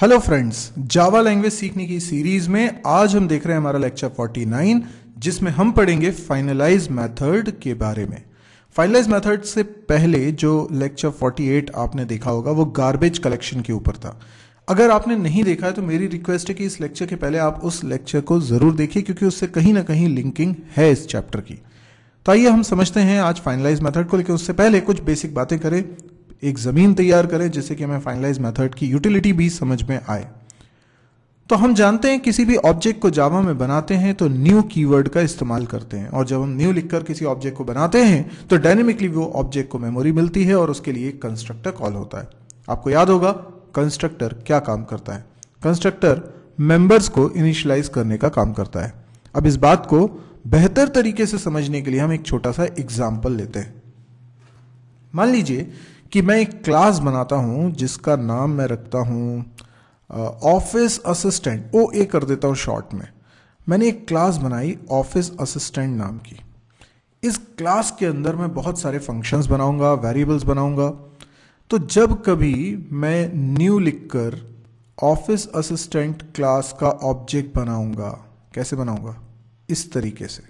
hello friends Java language सीखने की series में आज हम देख रहे हैं हमारा लेक्चर 49 जिसमें हम पढ़ेंगे फाइनलाइज मेथड के बारे में फाइनलाइज मेथड से पहले जो लेक्चर 48 आपने देखा होगा वो गार्बेज कलेक्शन के ऊपर था अगर आपने नहीं देखा है तो मेरी रिक्वेस्ट है कि इस लेक्चर के पहले आप उस लेक्चर को जरूर देखिए क्योंकि उससे कहीं ना कहीं लिंकिंग है इस चैप्टर की तो आइए हम समझते हैं आज फाइनलाइज मेथड को लेकिन उससे पहले कुछ बेसिक बातें करें एक ज़मीन तैयार करें जिससे कि हमें फाइनलाइज मेथड की यूटिलिटी भी समझ में आए तो हम जानते हैं किसी भी ऑब्जेक्ट को जावा में बनाते हैं तो न्यू कीवर्ड का इस्तेमाल करते हैं और जब हम न्यू लिखकर किसी ऑब्जेक्ट को बनाते हैं तो डायनेमिकली वो ऑब्जेक्ट को मेमोरी मिलती है और उसके लिए एक कंस्ट्रक्टर कॉल होता है आपको याद होगा कंस्ट्रक्टर क्या काम करता है कंस्ट्रक्टर मेंबर्स को इनिशलाइज करने का काम करता है अब इस बात को बेहतर तरीके से समझने के लिए हम एक छोटा सा एग्जाम्पल लेते हैं मान लीजिए कि मैं एक क्लास बनाता हूँ जिसका नाम मैं रखता हूँ ऑफिस असिस्टेंट ओ ए कर देता हूँ शॉर्ट में मैंने एक क्लास बनाई ऑफिस असिस्टेंट नाम की इस क्लास के अंदर मैं बहुत सारे फंक्शंस बनाऊंगा वेरिएबल्स बनाऊंगा तो जब कभी मैं न्यू लिखकर ऑफिस असिस्टेंट क्लास का ऑब्जेक्ट बनाऊंगा कैसे बनाऊंगा इस तरीके से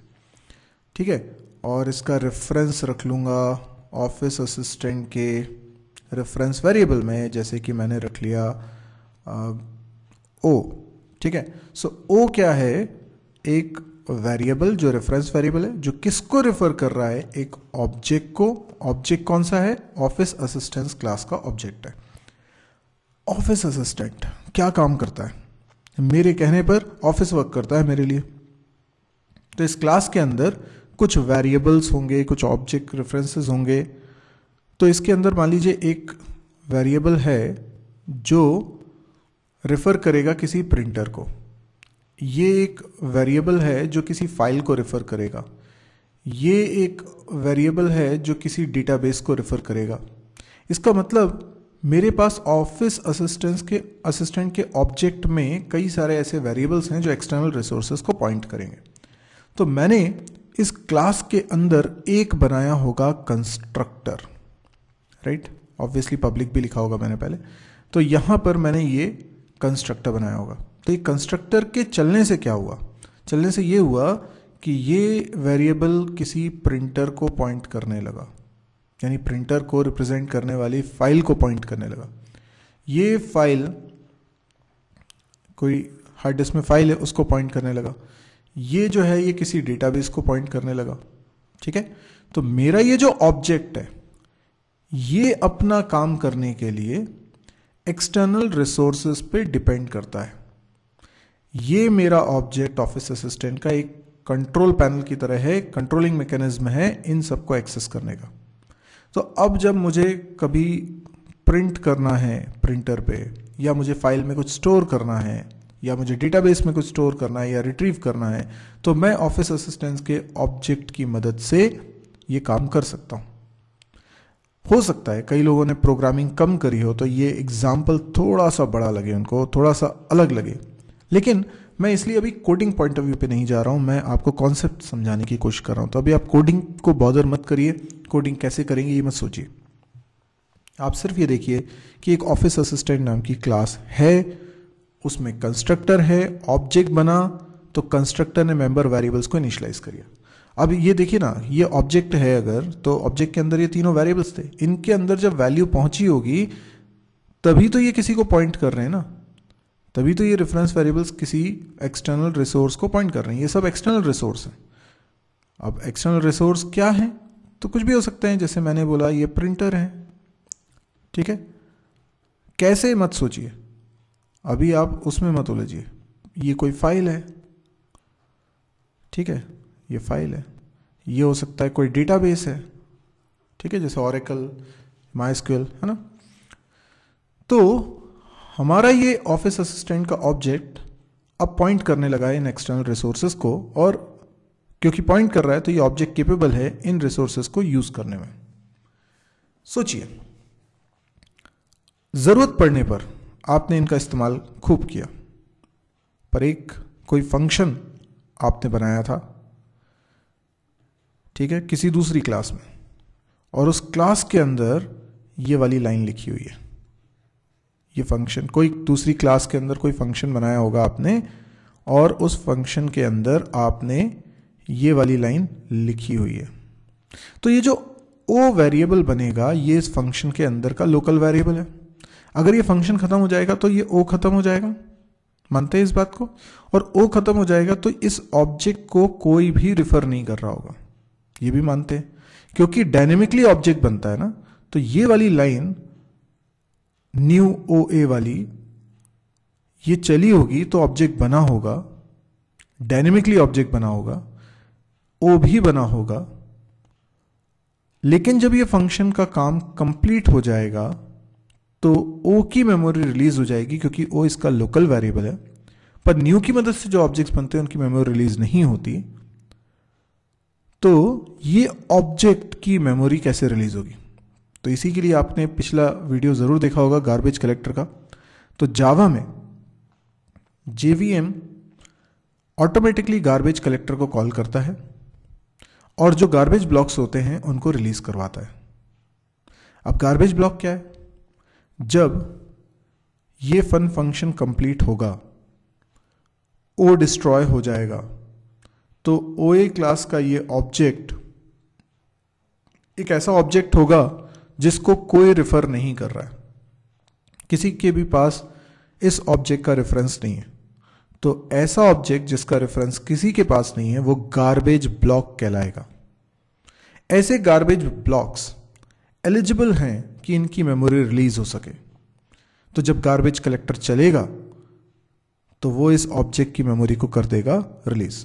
ठीक है और इसका रेफरेंस रख लूँगा ऑफिस असिस्टेंट के रेफरेंस वेरिएबल में जैसे कि मैंने रख लिया ओ uh, ठीक है सो so, ओ क्या है एक वेरिएबल जो रेफरेंस वेरिएबल है जो किसको रेफर कर रहा है एक ऑब्जेक्ट को ऑब्जेक्ट कौन सा है ऑफिस असिस्टेंस क्लास का ऑब्जेक्ट है ऑफिस असिस्टेंट क्या काम करता है मेरे कहने पर ऑफिस वर्क करता है मेरे लिए तो इस क्लास के अंदर कुछ वेरिएबल्स होंगे कुछ ऑब्जेक्ट रेफरेंसेस होंगे तो इसके अंदर मान लीजिए एक वेरिएबल है जो रेफ़र करेगा किसी प्रिंटर को ये एक वेरिएबल है जो किसी फाइल को रेफ़र करेगा ये एक वेरिएबल है जो किसी डेटाबेस को रेफ़र करेगा इसका मतलब मेरे पास ऑफिस असिस्टेंस के असिस्टेंट के ऑब्जेक्ट में कई सारे ऐसे वेरिएबल्स हैं जो एक्सटर्नल रिसोर्सेज को पॉइंट करेंगे तो मैंने इस क्लास के अंदर एक बनाया होगा कंस्ट्रक्टर राइट ऑब्वियसली पब्लिक भी लिखा होगा मैंने पहले तो यहां पर मैंने ये कंस्ट्रक्टर बनाया होगा तो ये कंस्ट्रक्टर के चलने से क्या हुआ चलने से ये हुआ कि ये वेरिएबल किसी प्रिंटर को पॉइंट करने लगा यानी प्रिंटर को रिप्रेजेंट करने वाली फाइल को पॉइंट करने लगा ये फाइल कोई हार्ड डिस्क में फाइल है उसको पॉइंट करने लगा ये जो है ये किसी डेटाबेस को पॉइंट करने लगा ठीक है तो मेरा ये जो ऑब्जेक्ट है ये अपना काम करने के लिए एक्सटर्नल रिसोर्सेस पे डिपेंड करता है ये मेरा ऑब्जेक्ट ऑफिस असिस्टेंट का एक कंट्रोल पैनल की तरह है कंट्रोलिंग मैकेनिज्म है इन सबको एक्सेस करने का तो अब जब मुझे कभी प्रिंट करना है प्रिंटर पे या मुझे फाइल में कुछ स्टोर करना है या मुझे डेटाबेस में कुछ स्टोर करना है या रिट्रीव करना है तो मैं ऑफिस असिस्टेंस के ऑब्जेक्ट की मदद से ये काम कर सकता हूँ हो सकता है कई लोगों ने प्रोग्रामिंग कम करी हो तो ये एग्जाम्पल थोड़ा सा बड़ा लगे उनको थोड़ा सा अलग लगे लेकिन मैं इसलिए अभी कोडिंग पॉइंट ऑफ व्यू पे नहीं जा रहा हूँ मैं आपको कॉन्सेप्ट समझाने की कोशिश कर रहा हूँ तो अभी आप कोडिंग को बॉदर मत करिए कोडिंग कैसे करेंगे ये मत सोचिए आप सिर्फ ये देखिए कि एक ऑफिस असिस्टेंट नाम की क्लास है उसमें कंस्ट्रक्टर है ऑब्जेक्ट बना तो कंस्ट्रक्टर ने मेंबर वेरिएबल्स को इनिशलाइज कर अब ये देखिए ना ये ऑब्जेक्ट है अगर तो ऑब्जेक्ट के अंदर ये तीनों वेरिएबल्स थे इनके अंदर जब वैल्यू पहुंची होगी तभी तो ये किसी को पॉइंट कर रहे हैं ना तभी तो ये रेफरेंस वेरिएबल्स किसी एक्सटर्नल रिसोर्स को पॉइंट कर रहे हैं ये सब एक्सटर्नल रिसोर्स हैं अब एक्सटर्नल रिसोर्स क्या है तो कुछ भी हो सकते हैं जैसे मैंने बोला ये प्रिंटर है ठीक है कैसे मत सोचिए अभी आप उसमें मत उलझिए ये कोई फाइल है ठीक है ये फाइल है ये हो सकता है कोई डेटाबेस है ठीक है जैसे ऑरेकल माइस्क्यूल है ना तो हमारा ये ऑफिस असिस्टेंट का ऑब्जेक्ट अब पॉइंट करने लगा है इन एक्सटर्नल रिसोर्सेज को और क्योंकि पॉइंट कर रहा है तो ये ऑब्जेक्ट केपेबल है इन रिसोर्सेज को यूज करने में सोचिए जरूरत पड़ने पर आपने इनका इस्तेमाल खूब किया पर एक कोई फंक्शन आपने बनाया था ठीक है किसी दूसरी क्लास में और उस क्लास के अंदर ये वाली लाइन लिखी हुई है ये फंक्शन कोई दूसरी क्लास के अंदर कोई फंक्शन बनाया होगा आपने और उस फंक्शन के अंदर आपने ये वाली लाइन लिखी हुई है तो ये जो ओ वेरिएबल बनेगा ये इस फंक्शन के अंदर का लोकल वेरिएबल है अगर ये फंक्शन खत्म हो जाएगा तो ये ओ खत्म हो जाएगा मानते हैं इस बात को और ओ खत्म हो जाएगा तो इस ऑब्जेक्ट को कोई भी रिफर नहीं कर रहा होगा ये भी मानते हैं क्योंकि डायनेमिकली ऑब्जेक्ट बनता है ना तो ये वाली लाइन न्यू ओ ए वाली ये चली होगी तो ऑब्जेक्ट बना होगा डायनेमिकली ऑब्जेक्ट बना होगा ओ भी बना होगा लेकिन जब ये फंक्शन का काम कंप्लीट हो जाएगा तो ओ की मेमोरी रिलीज हो जाएगी क्योंकि ओ इसका लोकल वेरिएबल है पर न्यू की मदद से जो ऑब्जेक्ट्स बनते हैं उनकी मेमोरी रिलीज नहीं होती तो ये ऑब्जेक्ट की मेमोरी कैसे रिलीज होगी तो इसी के लिए आपने पिछला वीडियो ज़रूर देखा होगा गार्बेज कलेक्टर का तो जावा में जेवीएम ऑटोमेटिकली गार्बेज कलेक्टर को कॉल करता है और जो गार्बेज ब्लॉक्स होते हैं उनको रिलीज़ करवाता है अब गार्बेज ब्लॉक क्या है जब ये फन फंक्शन कंप्लीट होगा ओ डिस्ट्रॉय हो जाएगा तो ओ ए क्लास का ये ऑब्जेक्ट एक ऐसा ऑब्जेक्ट होगा जिसको कोई रेफर नहीं कर रहा है किसी के भी पास इस ऑब्जेक्ट का रेफरेंस नहीं है तो ऐसा ऑब्जेक्ट जिसका रेफरेंस किसी के पास नहीं है वो गार्बेज ब्लॉक कहलाएगा ऐसे गार्बेज ब्लॉक्स एलिजिबल हैं कि इनकी मेमोरी रिलीज़ हो सके तो जब गार्बेज कलेक्टर चलेगा तो वो इस ऑब्जेक्ट की मेमोरी को कर देगा रिलीज़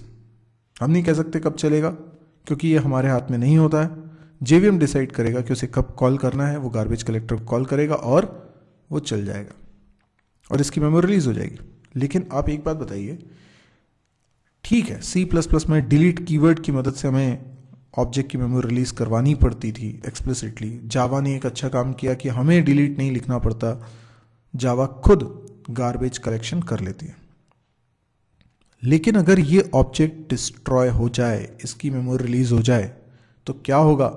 हम नहीं कह सकते कब चलेगा क्योंकि ये हमारे हाथ में नहीं होता है जेवीएम डिसाइड करेगा कि उसे कब कॉल करना है वो गार्बेज कलेक्टर को कॉल करेगा और वो चल जाएगा और इसकी मेमोरी रिलीज हो जाएगी लेकिन आप एक बात बताइए ठीक है सी प्लस प्लस में डिलीट कीवर्ड की मदद से हमें ऑब्जेक्ट की मेमोरी रिलीज़ करवानी पड़ती थी एक्सप्लिसिटली जावा ने एक अच्छा काम किया कि हमें डिलीट नहीं लिखना पड़ता जावा खुद गार्बेज कलेक्शन कर लेती है लेकिन अगर ये ऑब्जेक्ट डिस्ट्रॉय हो जाए इसकी मेमोरी रिलीज हो जाए तो क्या होगा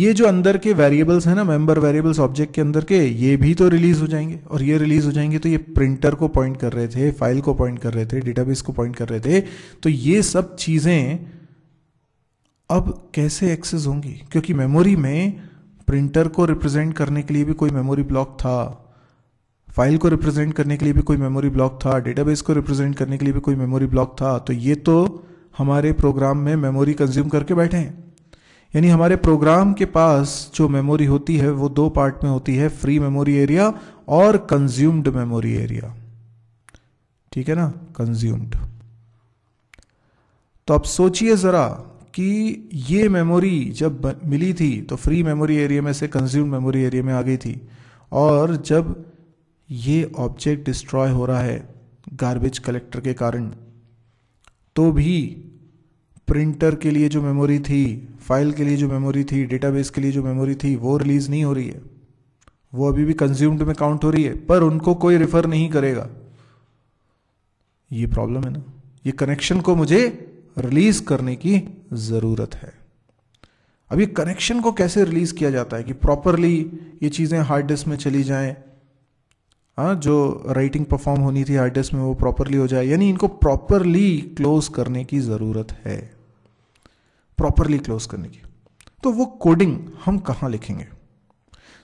ये जो अंदर के वेरिएबल्स हैं ना मेंबर वेरिएबल्स ऑब्जेक्ट के अंदर के ये भी तो रिलीज हो जाएंगे और ये रिलीज हो जाएंगे तो ये प्रिंटर को पॉइंट कर रहे थे फाइल को पॉइंट कर रहे थे डेटाबेस को पॉइंट कर रहे थे तो ये सब चीज़ें अब कैसे एक्सेस होंगी क्योंकि मेमोरी में प्रिंटर को रिप्रेजेंट करने के लिए भी कोई मेमोरी ब्लॉक था फाइल को रिप्रेजेंट करने के लिए भी कोई मेमोरी ब्लॉक था डेटाबेस को रिप्रेजेंट करने के लिए भी कोई मेमोरी ब्लॉक था तो ये तो हमारे प्रोग्राम में मेमोरी कंज्यूम करके बैठे हैं यानी हमारे प्रोग्राम के पास जो मेमोरी होती है वो दो पार्ट में होती है फ्री मेमोरी एरिया और कंज्यूम्ड मेमोरी एरिया ठीक है ना कंज्यूम्ड तो आप सोचिए जरा कि ये मेमोरी जब मिली थी तो फ्री मेमोरी एरिया में से कंज्यूम मेमोरी एरिया में आ गई थी और जब ये ऑब्जेक्ट डिस्ट्रॉय हो रहा है गार्बेज कलेक्टर के कारण तो भी प्रिंटर के लिए जो मेमोरी थी फाइल के लिए जो मेमोरी थी डेटाबेस के लिए जो मेमोरी थी वो रिलीज़ नहीं हो रही है वो अभी भी कंज्यूम्ड में काउंट हो रही है पर उनको कोई रिफर नहीं करेगा ये प्रॉब्लम है ना ये कनेक्शन को मुझे रिलीज करने की ज़रूरत है अब ये कनेक्शन को कैसे रिलीज किया जाता है कि प्रॉपरली ये चीज़ें हार्ड डिस्क में चली जाए हाँ जो राइटिंग परफॉर्म होनी थी हार्ड डिस्क में वो प्रॉपरली हो जाए यानी इनको प्रॉपरली क्लोज करने की ज़रूरत है प्रॉपरली क्लोज करने की तो वो कोडिंग हम कहाँ लिखेंगे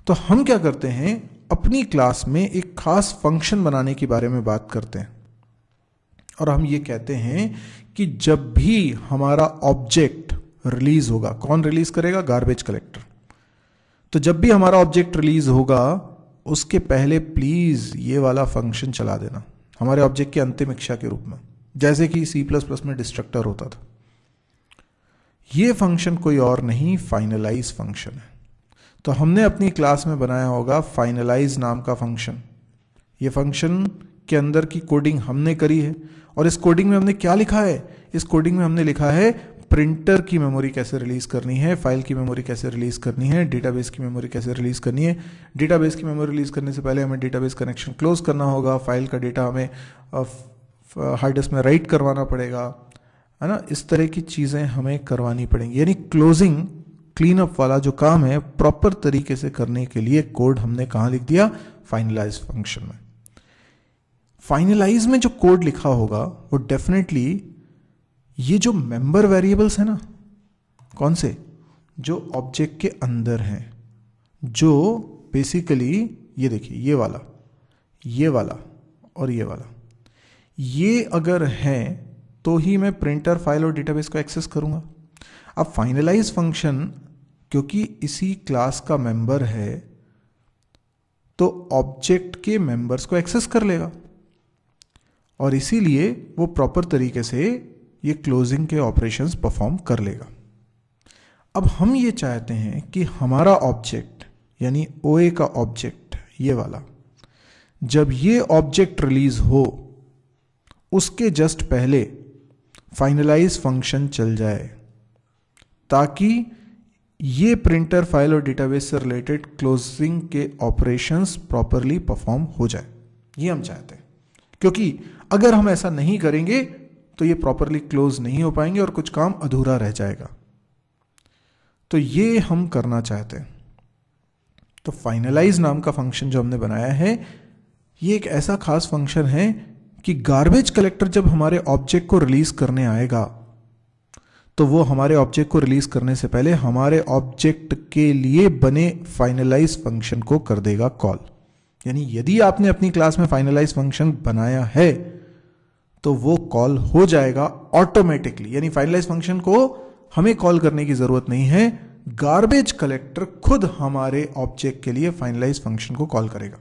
तो हम क्या करते हैं अपनी क्लास में एक खास फंक्शन बनाने के बारे में बात करते हैं और हम ये कहते हैं कि जब भी हमारा ऑब्जेक्ट रिलीज होगा कौन रिलीज करेगा गार्बेज कलेक्टर तो जब भी हमारा ऑब्जेक्ट रिलीज होगा उसके पहले प्लीज ये वाला फंक्शन चला देना हमारे ऑब्जेक्ट की अंतिम इच्छा के रूप में जैसे कि सी प्लस प्लस में डिस्ट्रक्टर होता था ये फंक्शन कोई और नहीं फाइनलाइज फंक्शन है तो हमने अपनी क्लास में बनाया होगा फाइनलाइज नाम का फंक्शन ये फंक्शन के अंदर की कोडिंग हमने करी है और इस कोडिंग में हमने क्या लिखा है इस कोडिंग में हमने लिखा है प्रिंटर की मेमोरी कैसे रिलीज करनी है फाइल की मेमोरी कैसे रिलीज करनी है डेटाबेस की मेमोरी कैसे रिलीज करनी है डेटाबेस की मेमोरी रिलीज करने से पहले हमें डेटाबेस कनेक्शन क्लोज करना होगा फाइल का डेटा हमें हार्ड डिस्क में राइट करवाना पड़ेगा है ना इस तरह की चीज़ें हमें करवानी पड़ेंगी यानी क्लोजिंग क्लीन अप वाला जो काम है प्रॉपर तरीके से करने के लिए कोड हमने कहाँ लिख दिया फाइनलाइज फंक्शन में फाइनलाइज में जो कोड लिखा होगा वो डेफिनेटली ये जो मेंबर वेरिएबल्स हैं ना कौन से जो ऑब्जेक्ट के अंदर हैं जो बेसिकली ये देखिए ये वाला ये वाला और ये वाला ये अगर है तो ही मैं प्रिंटर फाइल और डेटाबेस को एक्सेस करूंगा अब फाइनलाइज फंक्शन क्योंकि इसी क्लास का मेंबर है तो ऑब्जेक्ट के मेंबर्स को एक्सेस कर लेगा और इसीलिए वो प्रॉपर तरीके से ये क्लोजिंग के ऑपरेशंस परफॉर्म कर लेगा अब हम ये चाहते हैं कि हमारा ऑब्जेक्ट यानी ओ का ऑब्जेक्ट ये वाला जब ये ऑब्जेक्ट रिलीज हो उसके जस्ट पहले फाइनलाइज फंक्शन चल जाए ताकि ये प्रिंटर फाइल और डेटाबेस से रिलेटेड क्लोजिंग के ऑपरेशंस प्रॉपरली परफॉर्म हो जाए ये हम चाहते हैं क्योंकि अगर हम ऐसा नहीं करेंगे तो ये प्रॉपरली क्लोज नहीं हो पाएंगे और कुछ काम अधूरा रह जाएगा तो ये हम करना चाहते हैं तो फाइनलाइज नाम का फंक्शन जो हमने बनाया है ये एक ऐसा खास फंक्शन है कि गार्बेज कलेक्टर जब हमारे ऑब्जेक्ट को रिलीज करने आएगा तो वो हमारे ऑब्जेक्ट को रिलीज करने से पहले हमारे ऑब्जेक्ट के लिए बने फाइनलाइज फंक्शन को कर देगा कॉल यानी यदि आपने अपनी क्लास में फाइनलाइज फंक्शन बनाया है तो वो कॉल हो जाएगा ऑटोमेटिकली यानी फाइनलाइज फंक्शन को हमें कॉल करने की जरूरत नहीं है गार्बेज कलेक्टर खुद हमारे ऑब्जेक्ट के लिए फाइनलाइज फंक्शन को कॉल करेगा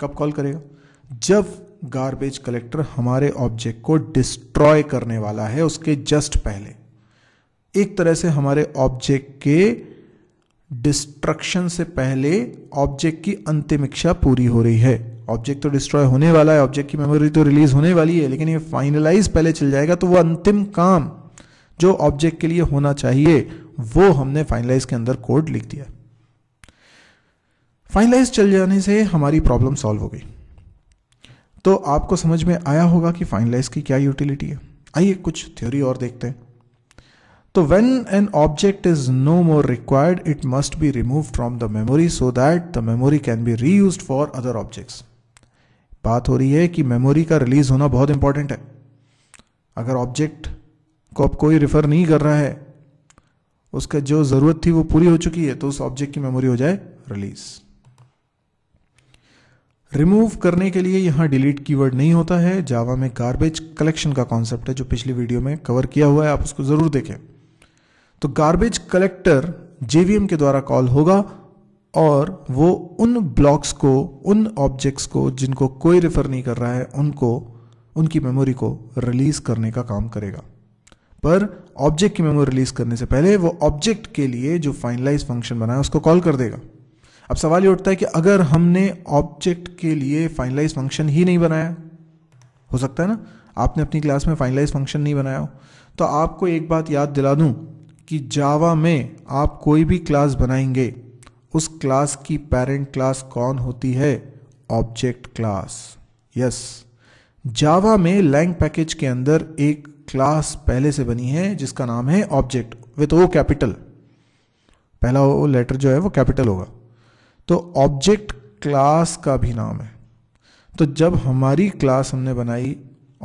कब कॉल करेगा जब गार्बेज कलेक्टर हमारे ऑब्जेक्ट को डिस्ट्रॉय करने वाला है उसके जस्ट पहले एक तरह से हमारे ऑब्जेक्ट के डिस्ट्रक्शन से पहले ऑब्जेक्ट की अंतिम इच्छा पूरी हो रही है ऑब्जेक्ट तो डिस्ट्रॉय होने वाला है ऑब्जेक्ट की मेमोरी तो रिलीज होने वाली है लेकिन ये फाइनलाइज पहले चल जाएगा तो वो अंतिम काम जो ऑब्जेक्ट के लिए होना चाहिए वो हमने फाइनलाइज के अंदर कोड लिख दिया फाइनलाइज चल जाने से हमारी प्रॉब्लम सॉल्व हो गई तो आपको समझ में आया होगा कि फाइनलाइज की क्या यूटिलिटी है आइए कुछ थ्योरी और देखते हैं तो when an object is no more required it must be removed from the memory so that the memory can be reused for other objects बात हो रही है कि मेमोरी का रिलीज होना बहुत इंपॉर्टेंट है अगर ऑब्जेक्ट को आप कोई रिफर नहीं कर रहा है उसका जो जरूरत थी वो पूरी हो चुकी है तो उस ऑब्जेक्ट की मेमोरी हो जाए रिलीज रिमूव करने के लिए यहां डिलीट कीवर्ड नहीं होता है जावा में गार्बेज कलेक्शन का कॉन्सेप्ट है जो पिछली वीडियो में कवर किया हुआ है आप उसको जरूर देखें तो गार्बेज कलेक्टर जेवीएम के द्वारा कॉल होगा और वो उन ब्लॉक्स को उन ऑब्जेक्ट्स को जिनको कोई रेफर नहीं कर रहा है उनको उनकी मेमोरी को रिलीज करने का काम करेगा पर ऑब्जेक्ट की मेमोरी रिलीज करने से पहले वो ऑब्जेक्ट के लिए जो फाइनलाइज फंक्शन बना है उसको कॉल कर देगा अब सवाल ये उठता है कि अगर हमने ऑब्जेक्ट के लिए फाइनलाइज फंक्शन ही नहीं बनाया हो सकता है ना आपने अपनी क्लास में फाइनलाइज फंक्शन नहीं बनाया हो तो आपको एक बात याद दिला दूं कि जावा में आप कोई भी क्लास बनाएंगे उस क्लास की पेरेंट क्लास कौन होती है ऑब्जेक्ट क्लास यस जावा में लैंग पैकेज के अंदर एक क्लास पहले से बनी है जिसका नाम है ऑब्जेक्ट विथ ओ कैपिटल पहला वो लेटर जो है वो कैपिटल होगा तो ऑब्जेक्ट क्लास का भी नाम है तो जब हमारी क्लास हमने बनाई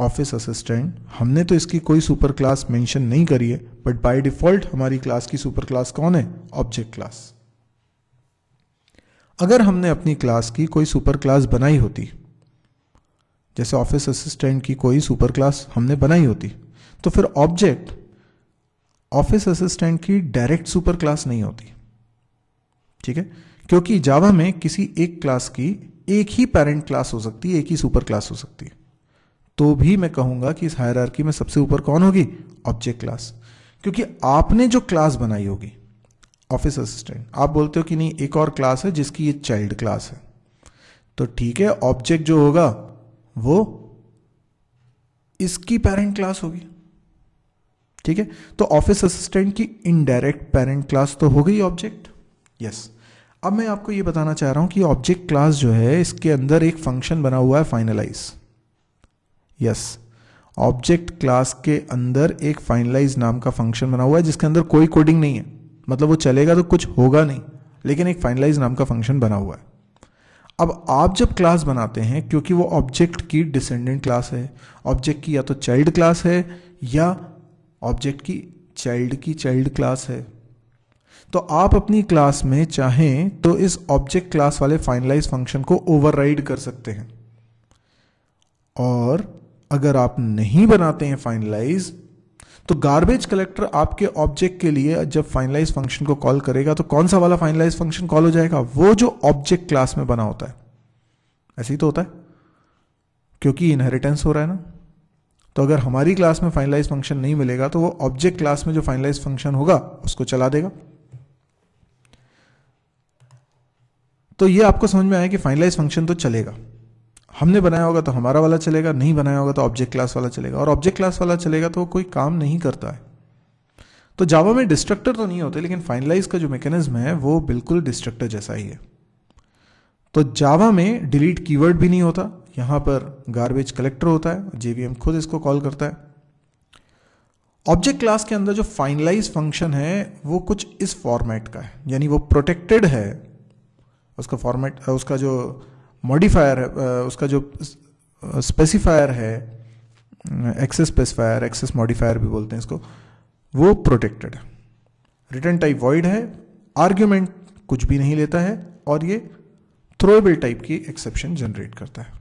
ऑफिस असिस्टेंट हमने तो इसकी कोई सुपर क्लास मेंशन नहीं करी है बट बाय डिफॉल्ट हमारी क्लास की सुपर क्लास कौन है ऑब्जेक्ट क्लास अगर हमने अपनी क्लास की कोई सुपर क्लास बनाई होती जैसे ऑफिस असिस्टेंट की कोई सुपर क्लास हमने बनाई होती तो फिर ऑब्जेक्ट ऑफिस असिस्टेंट की डायरेक्ट सुपर क्लास नहीं होती ठीक है क्योंकि जावा में किसी एक क्लास की एक ही पेरेंट क्लास हो सकती है एक ही सुपर क्लास हो सकती है तो भी मैं कहूंगा कि इस हायरार्की में सबसे ऊपर कौन होगी ऑब्जेक्ट क्लास क्योंकि आपने जो क्लास बनाई होगी ऑफिस असिस्टेंट आप बोलते हो कि नहीं एक और क्लास है जिसकी ये चाइल्ड क्लास है तो ठीक है ऑब्जेक्ट जो होगा वो इसकी पेरेंट क्लास होगी ठीक है तो ऑफिस असिस्टेंट की इनडायरेक्ट पेरेंट क्लास तो हो गई ऑब्जेक्ट यस अब मैं आपको ये बताना चाह रहा हूं कि ऑब्जेक्ट क्लास जो है इसके अंदर एक फंक्शन बना हुआ है फाइनलाइज यस ऑब्जेक्ट क्लास के अंदर एक फाइनलाइज नाम का फंक्शन बना हुआ है जिसके अंदर कोई कोडिंग नहीं है मतलब वो चलेगा तो कुछ होगा नहीं लेकिन एक फाइनलाइज नाम का फंक्शन बना हुआ है अब आप जब क्लास बनाते हैं क्योंकि वो ऑब्जेक्ट की डिसेंडेंट क्लास है ऑब्जेक्ट की या तो चाइल्ड क्लास है या ऑब्जेक्ट की चाइल्ड की चाइल्ड क्लास है तो आप अपनी क्लास में चाहें तो इस ऑब्जेक्ट क्लास वाले फाइनलाइज फंक्शन को ओवरराइड कर सकते हैं और अगर आप नहीं बनाते हैं फाइनलाइज तो गार्बेज कलेक्टर आपके ऑब्जेक्ट के लिए जब फाइनलाइज फंक्शन को कॉल करेगा तो कौन सा वाला फाइनलाइज फंक्शन कॉल हो जाएगा वो जो ऑब्जेक्ट क्लास में बना होता है ऐसे ही तो होता है क्योंकि इनहेरिटेंस हो रहा है ना तो अगर हमारी क्लास में फाइनलाइज फंक्शन नहीं मिलेगा तो वो ऑब्जेक्ट क्लास में जो फाइनलाइज फंक्शन होगा उसको चला देगा तो ये आपको समझ में आया कि फाइनलाइज फंक्शन तो चलेगा हमने बनाया होगा तो हमारा वाला चलेगा नहीं बनाया होगा तो ऑब्जेक्ट क्लास वाला चलेगा और ऑब्जेक्ट क्लास वाला चलेगा तो वो कोई काम नहीं करता है तो जावा में डिस्ट्रक्टर तो नहीं होते लेकिन फाइनलाइज का जो मैकेनिज्म है वो बिल्कुल डिस्ट्रक्टर जैसा ही है तो जावा में डिलीट कीवर्ड भी नहीं होता यहां पर गार्बेज कलेक्टर होता है जेवीएम खुद इसको कॉल करता है ऑब्जेक्ट क्लास के अंदर जो फाइनलाइज फंक्शन है वो कुछ इस फॉर्मेट का है यानी वो प्रोटेक्टेड है उसका फॉर्मेट उसका जो मॉडिफायर है uh, उसका जो स्पेसिफायर uh, है एक्सेस स्पेसिफायर एक्सेस मॉडिफायर भी बोलते हैं इसको वो प्रोटेक्टेड है रिटर्न टाइप वॉइड है आर्ग्यूमेंट कुछ भी नहीं लेता है और ये थ्रोएबल टाइप की एक्सेप्शन जनरेट करता है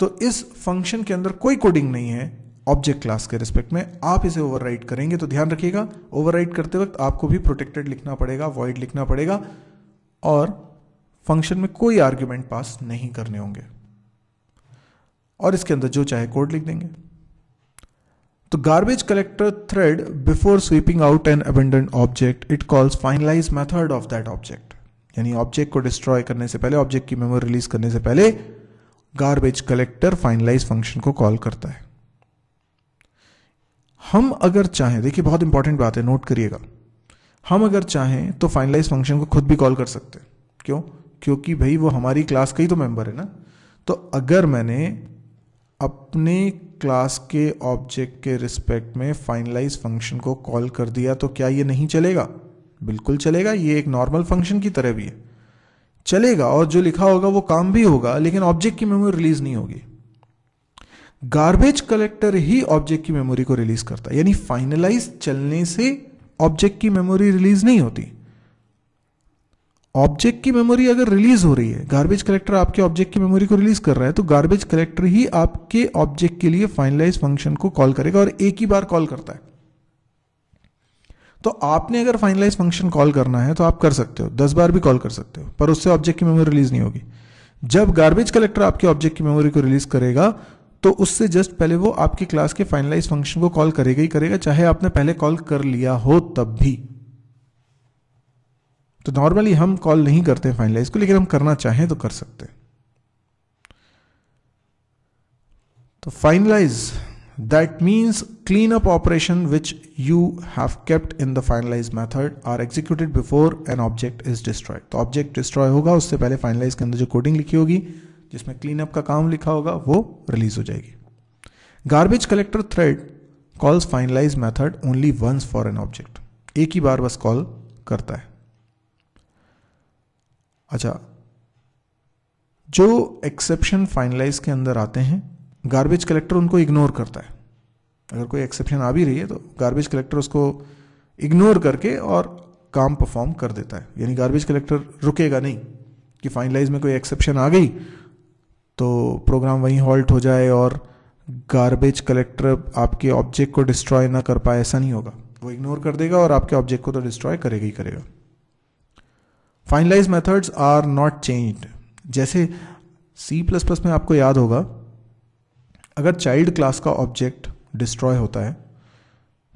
तो इस फंक्शन के अंदर कोई कोडिंग नहीं है ऑब्जेक्ट क्लास के रिस्पेक्ट में आप इसे ओवरराइड करेंगे तो ध्यान रखिएगा ओवरराइड करते वक्त आपको भी प्रोटेक्टेड लिखना पड़ेगा वॉइड लिखना पड़ेगा और फंक्शन में कोई आर्ग्यूमेंट पास नहीं करने होंगे और इसके अंदर जो चाहे कोड लिख देंगे तो garbage collector thread before sweeping out an abandon object it calls finalize method of that object यानी ऑब्जेक्ट को डिस्ट्रॉय करने से पहले ऑब्जेक्ट की मेमोरी रिलीज करने से पहले गार्बेज कलेक्टर फाइनलाइज फंक्शन को कॉल करता है हम अगर चाहें देखिए बहुत इंपॉर्टेंट बात है नोट करिएगा हम अगर चाहें तो फाइनलाइज फंक्शन को खुद भी कॉल कर सकते हैं क्यों क्योंकि भाई वो हमारी क्लास का ही तो मेंबर है ना तो अगर मैंने अपने क्लास के ऑब्जेक्ट के रिस्पेक्ट में फाइनलाइज फंक्शन को कॉल कर दिया तो क्या ये नहीं चलेगा बिल्कुल चलेगा ये एक नॉर्मल फंक्शन की तरह भी है चलेगा और जो लिखा होगा वो काम भी होगा लेकिन ऑब्जेक्ट की मेमोरी रिलीज नहीं होगी गार्बेज कलेक्टर ही ऑब्जेक्ट की मेमोरी को रिलीज करता है यानी फाइनलाइज चलने से ऑब्जेक्ट की मेमोरी रिलीज नहीं होती ऑब्जेक्ट की मेमोरी अगर रिलीज हो रही है गार्बेज कलेक्टर आपके ऑब्जेक्ट की मेमोरी को रिलीज कर रहा है तो गार्बेज कलेक्टर ही आपके ऑब्जेक्ट के लिए फाइनलाइज फंक्शन को कॉल करेगा और एक ही बार कॉल करता है तो आपने अगर फाइनलाइज फंक्शन कॉल करना है तो आप कर सकते हो दस बार भी कॉल कर सकते हो पर उससे ऑब्जेक्ट की मेमोरी रिलीज नहीं होगी जब गार्बेज कलेक्टर आपके ऑब्जेक्ट की मेमोरी को रिलीज करेगा तो उससे जस्ट पहले वो आपके क्लास के फाइनलाइज फंक्शन को कॉल करेगा ही करेगा चाहे आपने पहले कॉल कर लिया हो तब भी तो नॉर्मली हम कॉल नहीं करते फाइनलाइज को लेकिन हम करना चाहें तो कर सकते हैं तो finalize that means clean up operation which you have kept in the finalize method are executed before an object is destroy तो ऑब्जेक्ट डिस्ट्रॉय होगा उससे पहले फाइनलाइज के अंदर जो कोडिंग लिखी होगी जिसमें क्लीन अप का काम लिखा होगा वो रिलीज हो जाएगी garbage collector thread calls finalize method only once for an object एक ही बार बस कॉल करता है अच्छा जो एक्सेप्शन फाइनलाइज के अंदर आते हैं गार्बेज कलेक्टर उनको इग्नोर करता है अगर कोई एक्सेप्शन आ भी रही है तो गार्बेज कलेक्टर उसको इग्नोर करके और काम परफॉर्म कर देता है यानी गार्बेज कलेक्टर रुकेगा नहीं कि फाइनलाइज में कोई एक्सेप्शन आ गई तो प्रोग्राम वहीं हॉल्ट हो जाए और गार्बेज कलेक्टर आपके ऑब्जेक्ट को डिस्ट्रॉय ना कर पाए ऐसा नहीं होगा वो इग्नोर कर देगा और आपके ऑब्जेक्ट को तो डिस्ट्रॉय करेगा ही करेगा finalize methods are not changed जैसे सी प्लस प्लस में आपको याद होगा अगर चाइल्ड क्लास का ऑब्जेक्ट डिस्ट्रॉय होता है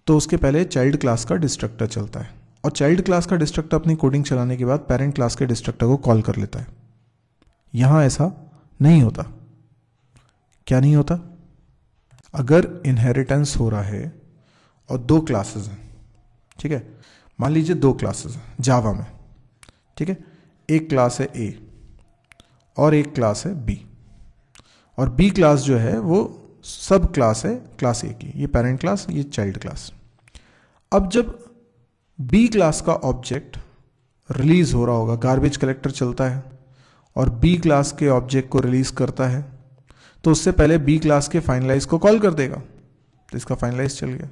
तो उसके पहले चाइल्ड क्लास का डिस्ट्रक्टर चलता है और चाइल्ड क्लास का डिस्ट्रक्टर अपनी कोडिंग चलाने के बाद पेरेंट क्लास के डिस्ट्रक्टर को कॉल कर लेता है यहाँ ऐसा नहीं होता क्या नहीं होता अगर इनहेरिटेंस हो रहा है और दो क्लासेस हैं ठीक है मान लीजिए दो क्लासेस हैं जावा में ठीक है एक क्लास है ए और एक क्लास है बी और बी क्लास जो है वो सब क्लास है क्लास ए की ये पेरेंट क्लास ये चाइल्ड क्लास अब जब बी क्लास का ऑब्जेक्ट रिलीज़ हो रहा होगा गार्बेज कलेक्टर चलता है और बी क्लास के ऑब्जेक्ट को रिलीज़ करता है तो उससे पहले बी क्लास के फाइनलाइज को कॉल कर देगा तो इसका फाइनलाइज चल गया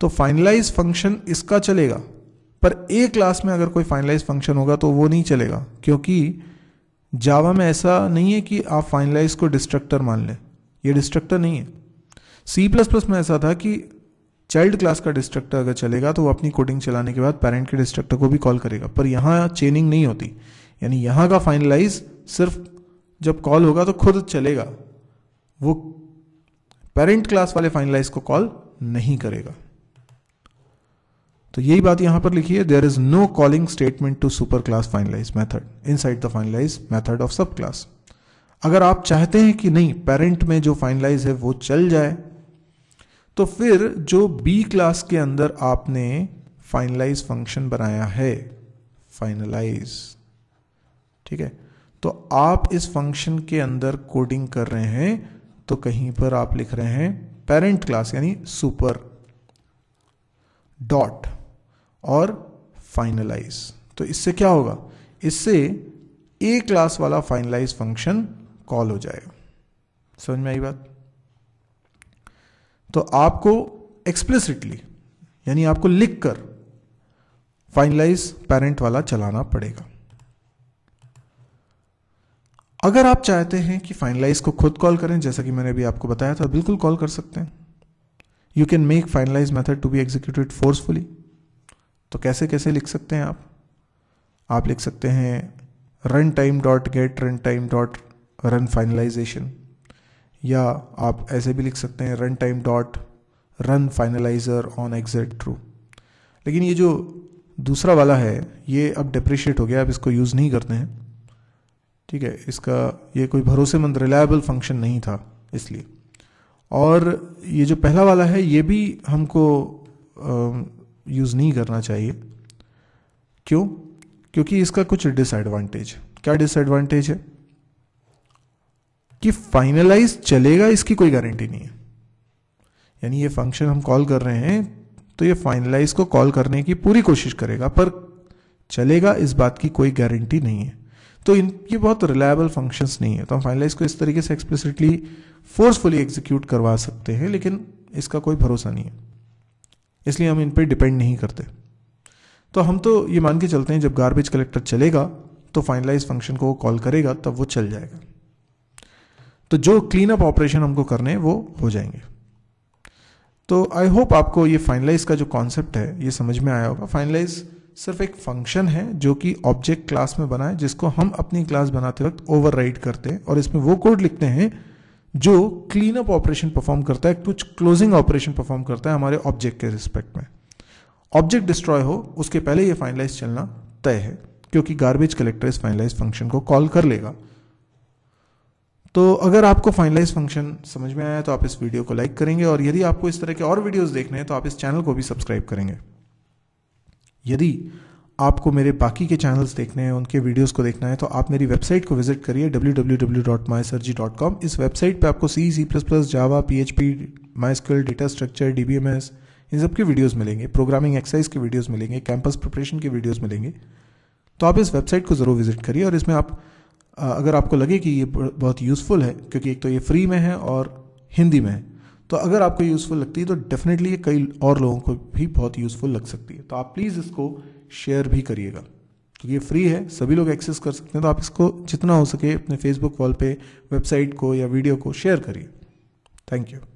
तो फाइनलाइज फंक्शन इसका चलेगा पर ए क्लास में अगर कोई फाइनलाइज फंक्शन होगा तो वो नहीं चलेगा क्योंकि जावा में ऐसा नहीं है कि आप फाइनलाइज को डिस्ट्रक्टर मान लें ये डिस्ट्रक्टर नहीं है सी प्लस प्लस में ऐसा था कि चाइल्ड क्लास का डिस्ट्रक्टर अगर चलेगा तो वो अपनी कोडिंग चलाने के बाद पेरेंट के डिस्ट्रक्टर को भी कॉल करेगा पर यहाँ चेनिंग नहीं होती यानी यहाँ का फाइनलाइज सिर्फ जब कॉल होगा तो खुद चलेगा वो पेरेंट क्लास वाले फाइनलाइज को कॉल नहीं करेगा तो यही बात यहां पर लिखी है there is no calling statement to super class finalize method inside the finalize method of sub class अगर आप चाहते हैं कि नहीं पेरेंट में जो फाइनलाइज है वो चल जाए तो फिर जो बी क्लास के अंदर आपने फाइनलाइज फंक्शन बनाया है फाइनलाइज ठीक है तो आप इस फंक्शन के अंदर कोडिंग कर रहे हैं तो कहीं पर आप लिख रहे हैं पेरेंट क्लास यानी सुपर डॉट और फाइनलाइज तो इससे क्या होगा इससे ए क्लास वाला फाइनलाइज फंक्शन कॉल हो जाएगा समझ में आई बात तो आपको एक्सप्लिसिटली यानी आपको लिखकर फाइनलाइज पेरेंट वाला चलाना पड़ेगा अगर आप चाहते हैं कि फाइनलाइज को खुद कॉल करें जैसा कि मैंने अभी आपको बताया था बिल्कुल कॉल कर सकते हैं you can make finalize method to be executed forcefully तो कैसे कैसे लिख सकते हैं आप आप लिख सकते हैं run time dot get run time dot run finalization या आप ऐसे भी लिख सकते हैं run time dot run finalizer on exit true लेकिन ये जो दूसरा वाला है ये अब डिप्रिशिएट हो गया अब इसको यूज़ नहीं करते हैं ठीक है इसका ये कोई भरोसेमंद रिलायबल फंक्शन नहीं था इसलिए और ये जो पहला वाला है ये भी हमको यूज़ नहीं करना चाहिए क्यों क्योंकि इसका कुछ डिसएडवांटेज क्या डिसएडवांटेज है कि फाइनलाइज चलेगा इसकी कोई गारंटी नहीं है यानी ये फंक्शन हम कॉल कर रहे हैं तो ये फाइनलाइज को कॉल करने की पूरी कोशिश करेगा पर चलेगा इस बात की कोई गारंटी नहीं है तो इन ये बहुत रिलायबल फंक्शंस नहीं है तो हम फाइनलाइज को इस तरीके से एक्सप्लिसिटली फोर्सफुली एग्जीक्यूट करवा सकते हैं लेकिन इसका कोई भरोसा नहीं है इसलिए हम इन पर डिपेंड नहीं करते तो हम तो ये मान के चलते हैं जब गार्बेज कलेक्टर चलेगा तो फाइनलाइज फंक्शन को कॉल करेगा तब वो चल जाएगा तो जो क्लीन अप ऑपरेशन हमको करने वो हो जाएंगे तो आई होप आपको ये फाइनलाइज का जो कॉन्सेप्ट है ये समझ में आया होगा फाइनलाइज सिर्फ एक फंक्शन है जो कि ऑब्जेक्ट क्लास में बना है जिसको हम अपनी क्लास बनाते वक्त ओवर करते हैं और इसमें वो कोड लिखते हैं जो क्लीन अप ऑपरेशन परफॉर्म करता है कुछ क्लोजिंग ऑपरेशन परफॉर्म करता है हमारे ऑब्जेक्ट के रिस्पेक्ट में ऑब्जेक्ट डिस्ट्रॉय हो उसके पहले ये फाइनलाइज चलना तय है क्योंकि गार्बेज कलेक्टर इस फाइनलाइज फंक्शन को कॉल कर लेगा तो अगर आपको फाइनलाइज फंक्शन समझ में आया तो आप इस वीडियो को लाइक करेंगे और यदि आपको इस तरह के और वीडियोस देखने हैं तो आप इस चैनल को भी सब्सक्राइब करेंगे यदि आपको मेरे बाकी के चैनल्स देखने हैं उनके वीडियोस को देखना है तो आप मेरी वेबसाइट को विजिट करिए डब्ल्यू इस वेबसाइट पे आपको C C plus plus Java P H P MySQL data structure D B M S इन सब के वीडियोस मिलेंगे प्रोग्रामिंग एक्सरसाइज के वीडियोस मिलेंगे कैंपस प्रिपरेशन के वीडियोज मिलेंगे तो आप इस वेबसाइट को ज़रूर विजिट करिए और इसमें आप अगर आपको लगे कि ये बहुत यूज़फुल है क्योंकि एक तो ये फ्री में है और हिंदी में है तो अगर आपको यूज़फुल लगती है तो डेफिनेटली ये कई और लोगों को भी बहुत यूज़फुल लग सकती है तो आप प्लीज़ इसको शेयर भी करिएगा क्योंकि ये फ्री है सभी लोग एक्सेस कर सकते हैं तो आप इसको जितना हो सके अपने फेसबुक वॉल पे वेबसाइट को या वीडियो को शेयर करिए थैंक यू